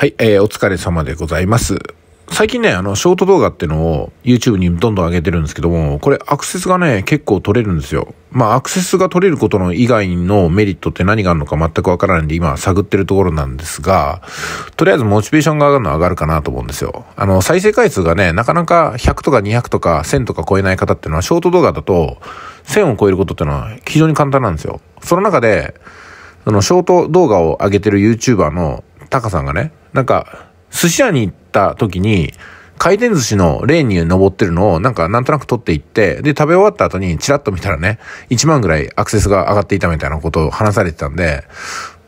はい、えー、お疲れ様でございます。最近ね、あの、ショート動画ってのを YouTube にどんどん上げてるんですけども、これアクセスがね、結構取れるんですよ。まあ、アクセスが取れることの以外のメリットって何があるのか全くわからないんで、今探ってるところなんですが、とりあえずモチベーションが上がるのは上がるかなと思うんですよ。あの、再生回数がね、なかなか100とか200とか1000とか超えない方っていうのは、ショート動画だと1000を超えることっていうのは非常に簡単なんですよ。その中で、そのショート動画を上げてる YouTuber のタカさんがね、なんか、寿司屋に行った時に、回転寿司のレーンに登ってるのをなんかなんとなく取っていって、で、食べ終わった後にチラッと見たらね、1万ぐらいアクセスが上がっていたみたいなことを話されてたんで、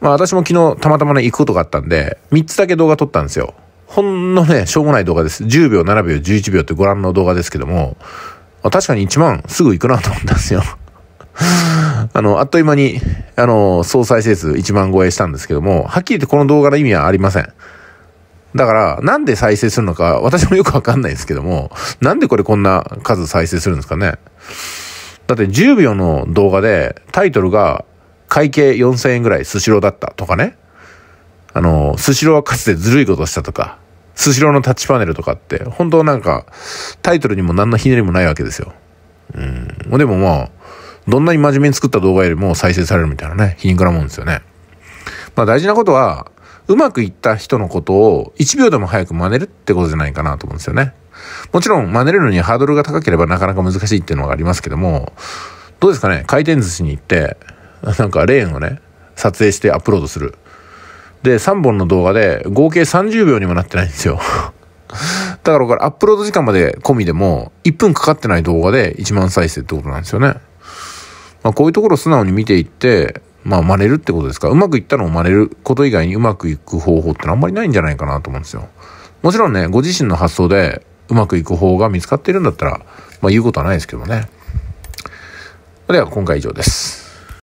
まあ私も昨日たまたまね、行くことがあったんで、3つだけ動画撮ったんですよ。ほんのね、しょうもない動画です。10秒、7秒、11秒ってご覧の動画ですけども、確かに1万すぐ行くなと思ったんですよ。あの、あっという間に、あの、総再生数1万超えしたんですけども、はっきり言ってこの動画の意味はありません。だから、なんで再生するのか、私もよくわかんないですけども、なんでこれこんな数再生するんですかね。だって10秒の動画で、タイトルが、会計4000円ぐらいスシローだったとかね。あの、スシローはかつてずるいことしたとか、スシローのタッチパネルとかって、本当なんか、タイトルにも何のひねりもないわけですよ。うん。でもまあ、どんなに真面目に作った動画よりも再生されるみたいなね、皮肉なもんですよね。まあ大事なことは、うまくいった人のことを1秒でも早く真似るってことじゃないかなと思うんですよね。もちろん真似るのにハードルが高ければなかなか難しいっていうのがありますけども、どうですかね回転寿司に行って、なんかレーンをね、撮影してアップロードする。で、3本の動画で合計30秒にもなってないんですよ。だからこれアップロード時間まで込みでも1分かかってない動画で1万再生ってことなんですよね。まあ、こういうところを素直に見ていって、まあ、真似るってことですかうまくいったのを真似ること以外にうまくいく方法ってあんまりないんじゃないかなと思うんですよ。もちろんね、ご自身の発想でうまくいく方法が見つかっているんだったら、まあ、言うことはないですけどね。では、今回以上です。